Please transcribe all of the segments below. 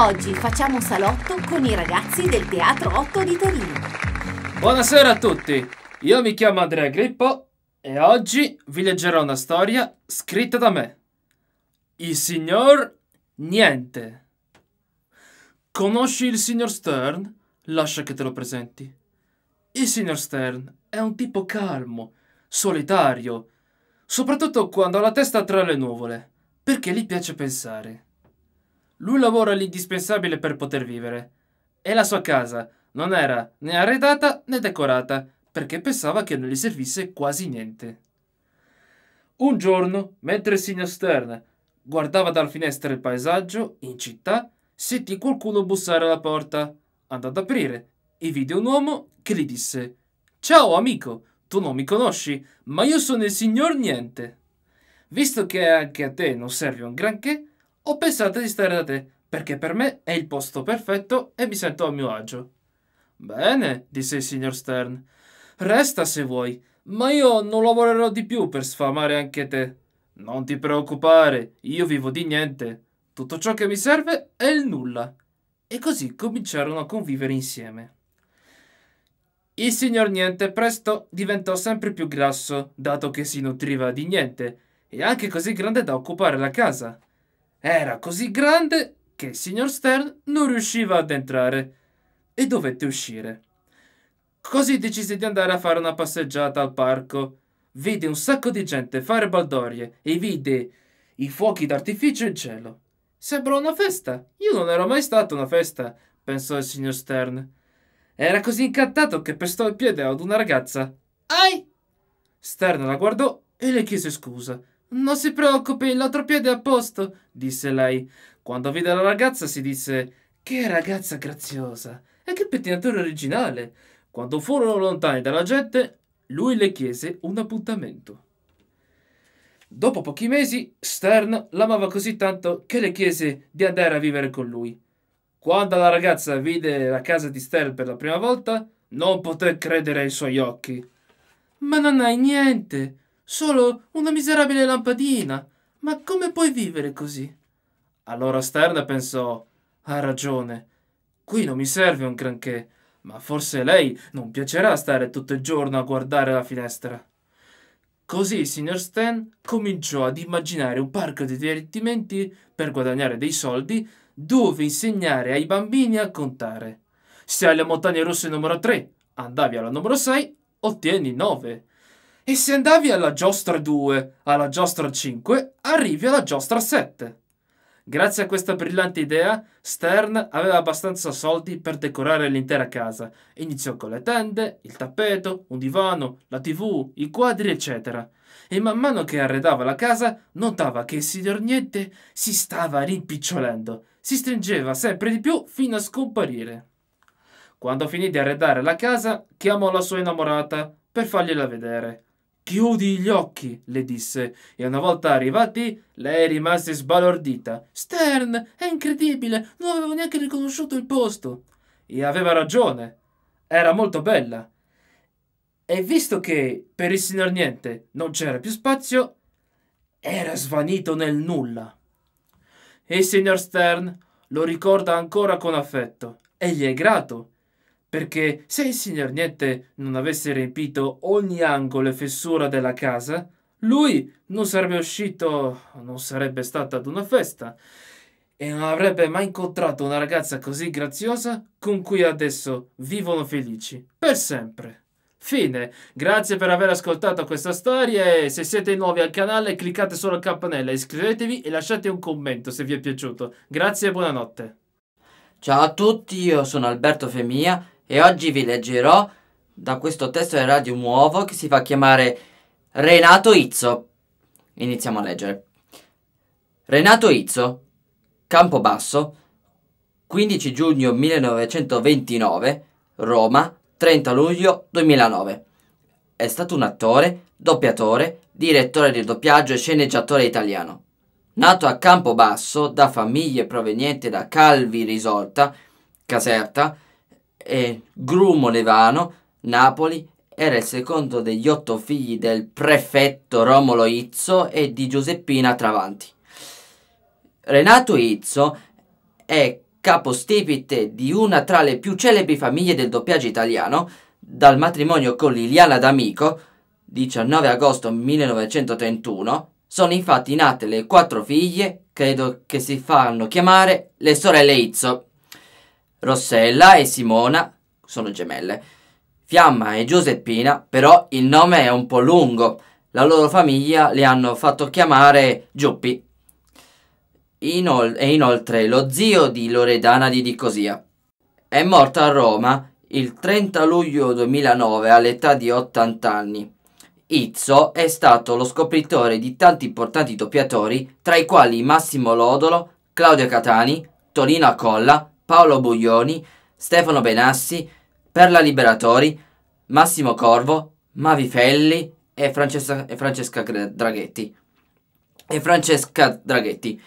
Oggi facciamo salotto con i ragazzi del Teatro 8 di Torino. Buonasera a tutti, io mi chiamo Andrea Grippo e oggi vi leggerò una storia scritta da me. Il signor Niente. Conosci il signor Stern? Lascia che te lo presenti. Il signor Stern è un tipo calmo, solitario, soprattutto quando ha la testa tra le nuvole, perché gli piace pensare. Lui lavora l'indispensabile per poter vivere. E la sua casa non era né arredata né decorata, perché pensava che non gli servisse quasi niente. Un giorno, mentre il signor Stern guardava dalla finestra il paesaggio, in città, sentì qualcuno bussare alla porta. Andò ad aprire e vide un uomo che gli disse «Ciao amico, tu non mi conosci, ma io sono il signor Niente. Visto che anche a te non serve un granché, ho pensato di stare da te, perché per me è il posto perfetto e mi sento a mio agio. Bene, disse il signor Stern. Resta se vuoi, ma io non lavorerò di più per sfamare anche te. Non ti preoccupare, io vivo di niente. Tutto ciò che mi serve è il nulla. E così cominciarono a convivere insieme. Il signor Niente presto diventò sempre più grasso, dato che si nutriva di niente, e anche così grande da occupare la casa. Era così grande che il signor Stern non riusciva ad entrare e dovette uscire. Così decise di andare a fare una passeggiata al parco. Vide un sacco di gente fare baldorie e vide i fuochi d'artificio in cielo. Sembra una festa. Io non ero mai stato una festa, pensò il signor Stern. Era così incantato che pestò il piede ad una ragazza. Ai! Stern la guardò e le chiese scusa. Non si preoccupi, l'altropiede è a posto, disse lei. Quando vide la ragazza si disse che ragazza graziosa e che pettinatura originale. Quando furono lontani dalla gente, lui le chiese un appuntamento. Dopo pochi mesi, Stern l'amava così tanto che le chiese di andare a vivere con lui. Quando la ragazza vide la casa di Stern per la prima volta, non poté credere ai suoi occhi. Ma non hai niente, Solo una miserabile lampadina. Ma come puoi vivere così? Allora Stern pensò, ha ragione, qui non mi serve un granché, ma forse lei non piacerà stare tutto il giorno a guardare la finestra. Così il signor Stern cominciò ad immaginare un parco di divertimenti per guadagnare dei soldi dove insegnare ai bambini a contare. Se hai alle montagne russe numero 3 andavi alla numero 6, ottieni 9. E se andavi alla giostra 2, alla giostra 5, arrivi alla giostra 7. Grazie a questa brillante idea, Stern aveva abbastanza soldi per decorare l'intera casa. Iniziò con le tende, il tappeto, un divano, la tv, i quadri, eccetera. E man mano che arredava la casa, notava che il signor Niente si stava rimpicciolendo. Si stringeva sempre di più fino a scomparire. Quando finì di arredare la casa, chiamò la sua innamorata per fargliela vedere. Chiudi gli occhi, le disse, e una volta arrivati, lei rimase sbalordita. Stern, è incredibile, non avevo neanche riconosciuto il posto. E aveva ragione, era molto bella. E visto che per il signor Niente non c'era più spazio, era svanito nel nulla. E il signor Stern lo ricorda ancora con affetto e gli è grato perché se il signor Niente non avesse riempito ogni angolo e fessura della casa, lui non sarebbe uscito, non sarebbe stato ad una festa e non avrebbe mai incontrato una ragazza così graziosa con cui adesso vivono felici per sempre. Fine, grazie per aver ascoltato questa storia e se siete nuovi al canale cliccate sulla campanella, iscrivetevi e lasciate un commento se vi è piaciuto. Grazie e buonanotte. Ciao a tutti, io sono Alberto Femia e oggi vi leggerò da questo testo di radio nuovo che si fa chiamare Renato Izzo. Iniziamo a leggere. Renato Izzo, Campobasso, 15 giugno 1929, Roma, 30 luglio 2009. È stato un attore, doppiatore, direttore del doppiaggio e sceneggiatore italiano. Nato a Campobasso da famiglie provenienti da Calvi Risolta, Caserta, e Grumo Levano, Napoli, era il secondo degli otto figli del prefetto Romolo Izzo e di Giuseppina Travanti. Renato Izzo è capostipite di una tra le più celebri famiglie del doppiaggio italiano, dal matrimonio con Liliana D'Amico, 19 agosto 1931, sono infatti nate le quattro figlie, credo che si fanno chiamare le sorelle Izzo. Rossella e Simona sono gemelle. Fiamma e Giuseppina, però il nome è un po' lungo. La loro famiglia le hanno fatto chiamare Giuppi. Inol- e inoltre lo zio di Loredana di Nicosia. È morta a Roma il 30 luglio 2009 all'età di 80 anni. Izzo è stato lo scopritore di tanti importanti doppiatori, tra i quali Massimo Lodolo, Claudio Catani, Torino Acolla, Paolo Buglioni, Stefano Benassi, Perla Liberatori, Massimo Corvo, Mavi Felli e Francesca, e Francesca Draghetti. E Francesca Draghetti.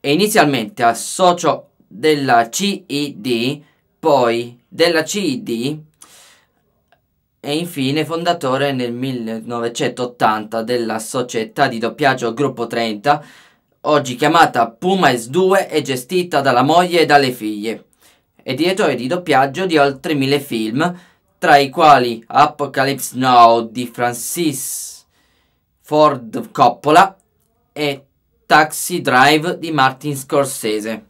E inizialmente a socio della CID, poi della CID e infine fondatore nel 1980 della società di doppiaggio Gruppo 30 oggi chiamata Pumas 2 e gestita dalla moglie e dalle figlie. È direttore di doppiaggio di oltre mille film, tra i quali Apocalypse Now di Francis Ford Coppola e Taxi Drive di Martin Scorsese.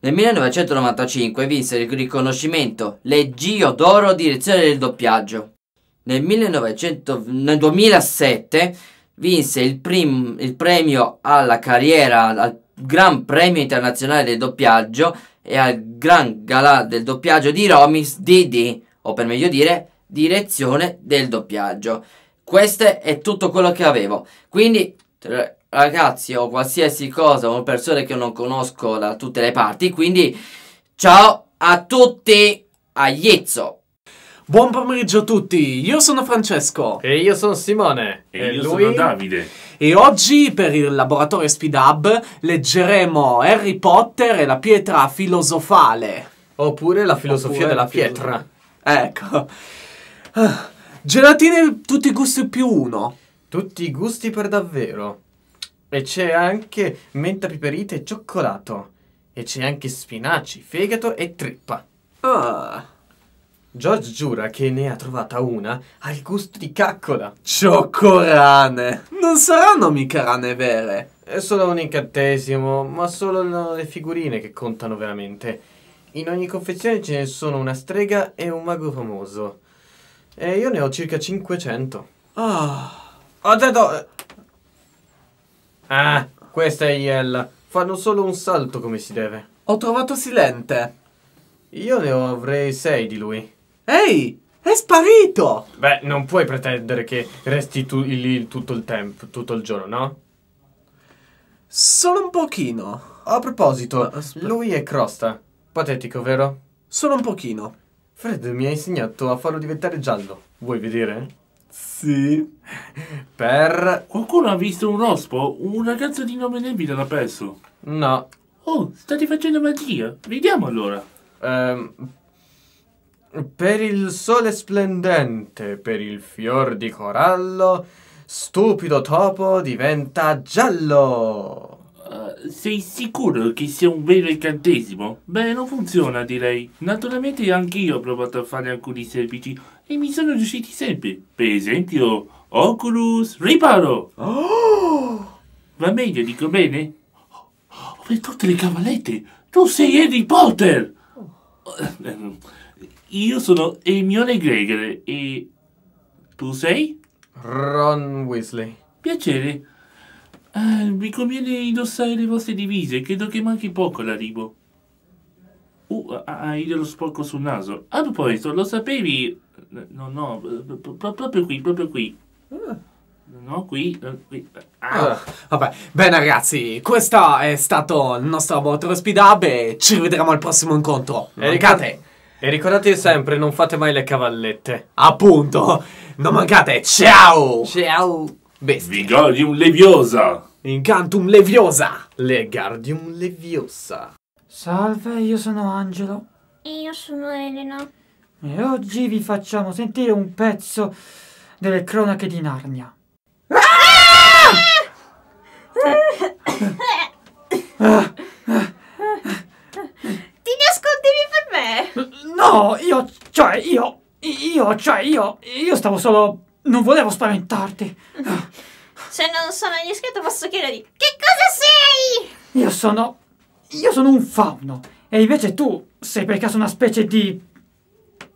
Nel 1995 vinse il riconoscimento Leggio d'Oro Direzione del Doppiaggio. Nel, 1900, nel 2007 vinse il, prim, il premio alla carriera al Gran Premio Internazionale del Doppiaggio e al Gran Galà del Doppiaggio di Romis DD, o per meglio dire, direzione del doppiaggio. Questo è tutto quello che avevo. Quindi, ragazzi, o qualsiasi cosa, o persone che non conosco da tutte le parti, quindi ciao a tutti, a Iezzo! Buon pomeriggio a tutti, io sono Francesco. E io sono Simone. E, e io lui... sono Davide. E oggi per il laboratorio Speed Hub leggeremo Harry Potter e la pietra filosofale. Oppure la filosofia Oppure della pietra. pietra. Ecco. Ah, gelatine tutti i gusti più uno. Tutti i gusti per davvero. E c'è anche menta piperita e cioccolato. E c'è anche spinaci, fegato e trippa. Ah. George giura che ne ha trovata una al gusto di caccola. Cioccorane! Non saranno mica rane vere! È solo un incantesimo, ma solo le figurine che contano veramente. In ogni confezione ce ne sono una strega e un mago famoso. E io ne ho circa 500. Ah! Oh. Ho detto... Eh, ah, questa è Iella. Fanno solo un salto come si deve. Ho trovato Silente. Io ne avrei 6 di lui. Ehi! È sparito! Beh, non puoi pretendere che resti tu lì tutto il tempo, tutto il giorno, no? Solo un pochino. A proposito, lui è crosta. Patetico, vero? Solo un pochino. Fred mi ha insegnato a farlo diventare giallo. Vuoi vedere? Sì. Per... Qualcuno ha visto un ospo? Un ragazzo di nome Neville l'ha perso. No. Oh, state facendo magia. Vediamo allora. Ehm, per il sole splendente, per il fior di corallo, stupido topo diventa giallo. Uh, sei sicuro che sia un vero incantesimo? Beh, non funziona, direi. Naturalmente anch'io ho provato a fare alcuni semplici e mi sono riusciti sempre. Per esempio, Oculus Riparo. Oh! Va meglio, dico bene? oh, per tutte le cavallette. Tu sei Harry Potter! Oh. Eh, ehm, io sono Emione Gregor e tu sei? Ron Weasley. Piacere. Eh, mi conviene indossare le vostre divise, credo che manchi poco l'arrivo. Uh, hai ah, ah, ah, dello sporco sul naso. A proposito, lo sapevi? No, no, proprio qui, proprio qui. No, qui, eh, qui. Eh, ah. vabbè, bene ragazzi, questo è stato il nostro laboratorio Speed Hub e ci rivediamo al prossimo incontro. Mancate! E ricordate sempre, non fate mai le cavallette. Appunto, non mancate. Ciao! Ciao! Bestia. Wingardium Leviosa! Incantum Leviosa! Legardium Leviosa. Salve, io sono Angelo. E io sono Elena. E oggi vi facciamo sentire un pezzo delle cronache di Narnia. Ah! ah! ah! cioè io, io stavo solo... non volevo spaventarti. Se non sono gli iscritto posso chiederti che cosa sei? Io sono... io sono un fauno. E invece tu sei per caso una specie di...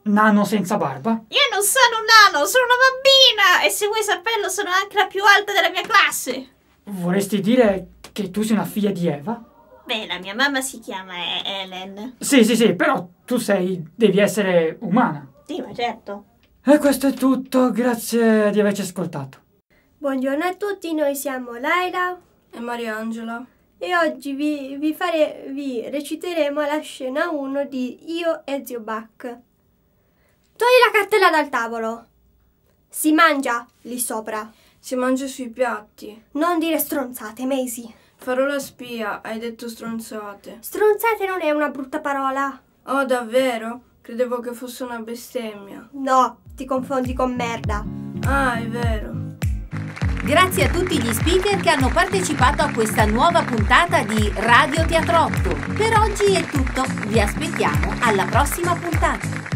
Nano senza barba? Io non sono un nano, sono una bambina! E se vuoi saperlo sono anche la più alta della mia classe! Vorresti dire che tu sei una figlia di Eva? Beh, la mia mamma si chiama Ellen. Sì, sì, sì, però tu sei... devi essere umana. Sì, ma certo. E questo è tutto, grazie di averci ascoltato. Buongiorno a tutti, noi siamo Laila e Mariangela e oggi vi, vi, fare, vi reciteremo la scena 1 di Io e Zio Buck. Togli la cartella dal tavolo. Si mangia lì sopra. Si mangia sui piatti. Non dire stronzate, Maisie. Farò la spia, hai detto stronzate. Stronzate non è una brutta parola. Oh, davvero? Credevo che fosse una bestemmia. No, ti confondi con merda. Ah, è vero. Grazie a tutti gli speaker che hanno partecipato a questa nuova puntata di Radio Teatrotto. Per oggi è tutto, vi aspettiamo alla prossima puntata.